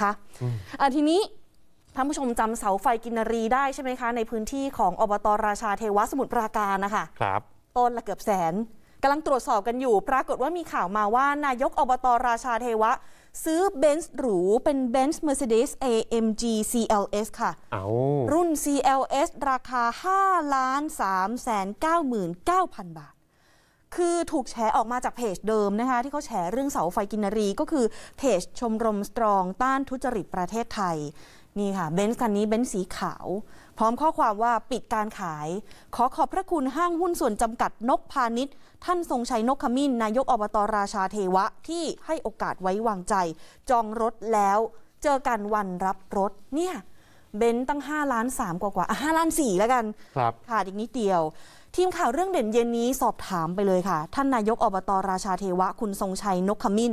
คะอ่ะทีนี้ท่านผู้ชมจำเสาไฟกินรีได้ใช่ไหมคะในพื้นที่ของอบตราชาเทวสมุทรปราการนะคะครับต้นละเกือบแสนกำลังตรวจสอบกันอยู่ ปรากฏว่ามีข่าวมาว่านายกอบตราชาเทวะ ซื้อเบนซ์หรูเป็นเบนซ์เมอร์เซเดส AMG CLS ค่ะ รุ่น CLS ราคา 5 3 9 9 0 0 0 บาทคือถูกแฉออกมาจากเพจเดิมนะคะ ที่เขาแฉเรื่องเสาไฟกินรีก็คือ เพจชมรมสตรองต้านทุจริตประเทศไทย นี่ค่ะเบนซ์คันนี้เบนซ์สีขาว พร้อมข้อความว่าปิดการขาย ขอขอบพระคุณห้างหุ้นส่วนจำกัดนกพาณิชย์ท่านทรงชัยนกขมิ้นนายกอบตรราชาเทวะที่ให้โอกาสไว้วางใจจองรถแล้วเจอกันวันรับรถเนี่ยเบนซ์ตั้ง 5 ล้าน3กว่ากว่าอ่ะ 5 ล้าน4แล้วกัน ครับ ค่ะ อีกนิดเดียว ทีมข่าวเรื่องเด่นเย็นนี้สอบถามไปเลยค่ะ ท่านนายกอบตรราชาเทวะคุณทรงชัยนกขมิ้น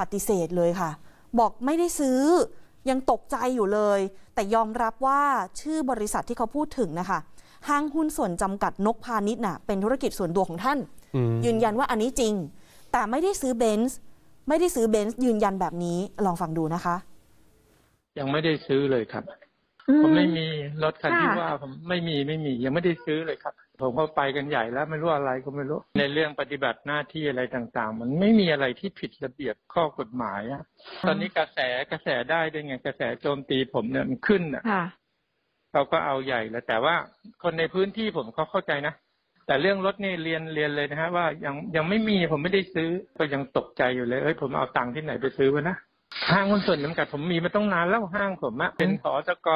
ปฏิเสธเลยค่ะ บอกไม่ได้ซื้อยังตกใจอยู่เลย แต่ยอมรับว่าชื่อบริษัทที่เขาพูดถึงนะคะ ห้างหุ้นส่วนจำกัดนกพาณิชย์น่ะเป็นธุรกิจส่วนตัวของท่านยืนยันว่าอันนี้จริง แต่ไม่ได้ซื้อเบนซ์ไม่ได้ซื้อเบนซ์ยืนยันแบบนี้ลองฟังดูนะคะ ยังไม่ได้ซื้อเลยครับผมไม่มีรถคันที่ว่า ผมไม่มีไม่มี ยังไม่ได้ซื้อเลยครับผมก็ไปกันใหญ่แล้วไม่รู้อะไรก็ไม่รู้ในเรื่องปฏิบัติหน้าที่อะไรต่างๆ มันไม่มีอะไรที่ผิดระเบียบข้อกฎหมายอะตอนนี้กระแสกระแสได้ด้วยไงกระแสโจมตีผมเนี่ยมันขึ้นอะเขาก็เอาใหญ่แล้ว แต่ว่าคนในพื้นที่ผมเขาเข้าใจนะแต่เรื่องรถนี่เรียนเรียนเลยนะฮะว่ายังยังไม่มีผมไม่ได้ซื้อก็ยังตกใจอยู่เลยเอ้ยผมเอาตังค์ที่ไหนไปซื้อวะนะห้างคุนส่วนจำกัด ผมมีมาต้องนานแล้วห้างผมอะเป็นสอจก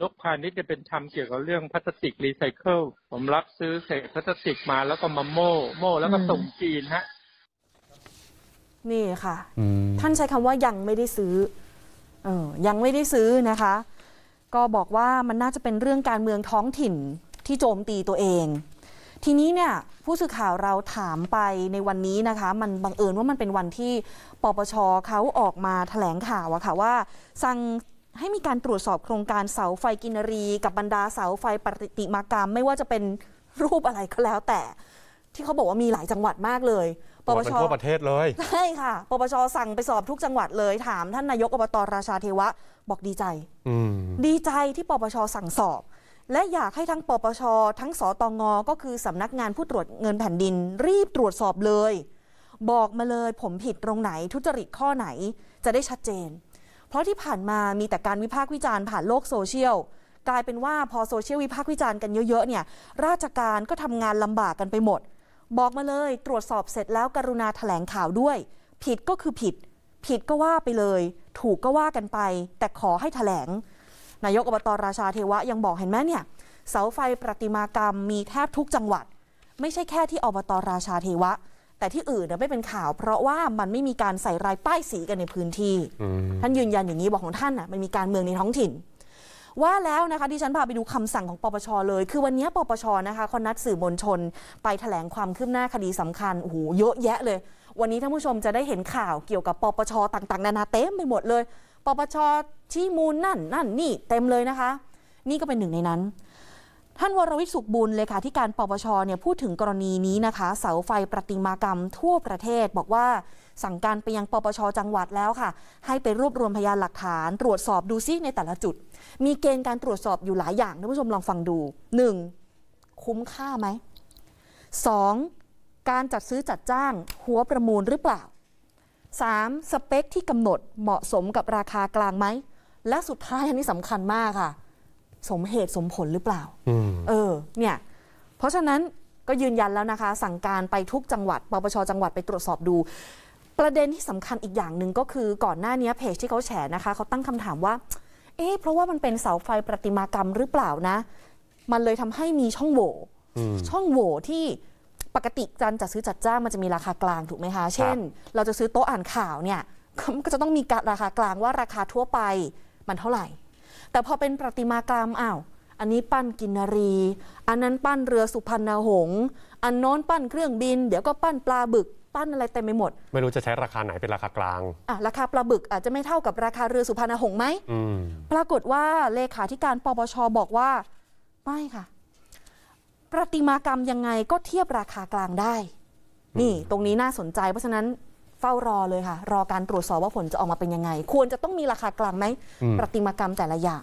นกพาณิชย์จะเป็นทำเกี่ยวกับเรื่องพลาสติกรีไซเคิลผมรับซื้อเศษพลาสติกมาแล้วก็มาโม่ โม่ แล้วก็ส่งจีนฮะนี่ค่ะท่านใช้คำว่ายังไม่ได้ซื้อเออยังไม่ได้ซื้อนะคะ ก็บอกว่ามันน่าจะเป็นเรื่องการเมืองท้องถิ่นที่โจมตีตัวเองทีนี้เนี่ยผู้สื่อข่าวเราถามไปในวันนี้นะคะ มันบังเอิญ ว่ามันเป็นวันที่ปปชเขาออกมาถแถลงข่าวอะค่ะว่า สั่งให้มีการตรวจสอบโครงการเสาไฟกินรี กับบรรดาเสาไฟปฏิิมากรรม ไม่ว่าจะเป็นรูปอะไรก็แล้วแต่ ที่เขาบอกว่ามีหลายจังหวัดมากเลย ปปชทั่วประเทศเลยใช่ค่ะปปชสั่งไปสอบทุกจังหวัดเลย ถามท่านนายกอบตราชาเทวะ บอกดีใจดีใจที่ปปชสั่งสอบและอยากให้ทั้งปปช ทั้งสตง ก็คือสำนักงานผู้ตรวจเงินแผ่นดินรีบตรวจสอบเลย บอกมาเลยผมผิดตรงไหนทุจริตข้อไหน จะได้ชัดเจน เพราะที่ผ่านมามีแต่การวิพากษ์วิจารณ์ผ่านโลกโซเชียล กลายเป็นว่าพอโซเชียลวิพากษ์วิจารณ์กันเยอะๆเนี่ยราชการก็ทำงานลำบากกันไปหมด บอกมาเลย ตรวจสอบเสร็จแล้วกรุณาถแถลงข่าวด้วย ผิดก็คือผิด ผิดก็ว่าไปเลย ถูกก็ว่ากันไป แต่ขอให้ถแถลงนายกอบตราชาเทวะยังบอกเห็นไหมเนี่ย เสาไฟประติมากรรมมีแทบทุกจังหวัด ไม่ใช่แค่ที่อบตราชาเทวะ แต่ที่อื่นเนี่ยไม่เป็นข่าว เพราะว่ามันไม่มีการใส่รายป้ายสีกันในพื้นที่ ท่านยืนยันอย่างนี้บอกของท่านอ่ะมันมีการเมืองในท้องถิ่น ว่าแล้วนะคะดิฉันพาไปดูคำสั่งของปปชเลย คือวันนี้ปปชนะคะคอนัดสื่อมวลชน ไปถแถลงความคืบหน้าคดีสำคัญโอ้โหเยอะแยะเลย วันนี้ท่านผู้ชมจะได้เห็นข่าวเกี่ยวกับ ปปชต่าง ๆนานาเต็มไปหมดเลยปปชชี้มูลนั่นนั่นนี่เต็มเลยนะคะ นี่ก็เป็นหนึ่งในนั้น ท่านวรวิสุขบุญเลยค่ะที่การปปชเนี่ย พูดถึงกรณีนี้นะคะ เสาไฟประติมากรรมทั่วประเทศ บอกว่าสั่งการไปยังปปชจังหวัดแล้วค่ะ ให้ไปรวบรวมพยานหลักฐาน ตรวจสอบดูซิในแต่ละจุด มีเกณฑ์การตรวจสอบอยู่หลายอย่างท่านผู้ชมลองฟังดู 1. คุ้มค่าไหม 2. การจัดซื้อจัดจ้าง หัวประมูลหรือเปล่า 3. สเปคที่กำหนดเหมาะสมกับราคากลางไหมและสุดท้ายอันนี้สำคัญมากค่ะ สมเหตุสมผลหรือเปล่าอเออ เนี่ย เพราะฉะนั้นก็ยืนยันแล้วนะคะ สั่งการไปทุกจังหวัดปปชจังหวัดไปตรวจสอบดู ประเด็นที่สำคัญอีกอย่างหนึ่งก็คือก่อนหน้านี้เพจที่เขาแฉนะคะเขาตั้งคำถามว่า เอ๊ะเพราะว่ามันเป็นเสาไฟประติมากรรมหรือเปล่านะ มันเลยทำให้มีช่องโหว่ช่องโหว่ที่ปกติการจัดซื้อจัดจ้างมันจะมีราคากลางถูกไหมคะเช่น เราจะซื้อโต๊ะอ่านข่าวเนี่ยก็จะต้องมีการราคากลางว่าราคาทั่วไปมันเท่าไหร่ แต่พอเป็นประติมากรรมอ้าวอันนี้ปั้นกินรี อันนั้นปั้นเรือสุพรรณหงษ์อันโน้นปั้นเครื่องบิน เดี๋ยวก็ปั้นปลาบึกปั้นอะไรเต็มไปหมดไม่รู้จะใช้ราคาไหนเป็นราคากลางอ่ะราคาปลาบึกอาจจะไม่เท่ากับราคาเรือสุพรรณหงษ์ไหมปรากฏว่าเลขาธิการปปชบอกว่าไม่ค่ะประติมากรรมยังไงก็เทียบราคากลางได้ นี่ตรงนี้น่าสนใจเพราะฉะนั้นเฝ้ารอเลยค่ะ รอการตรวจสอบว่าผลจะออกมาเป็นยังไง ควรจะต้องมีราคากลางไหมประติมากรรมแต่ละอย่าง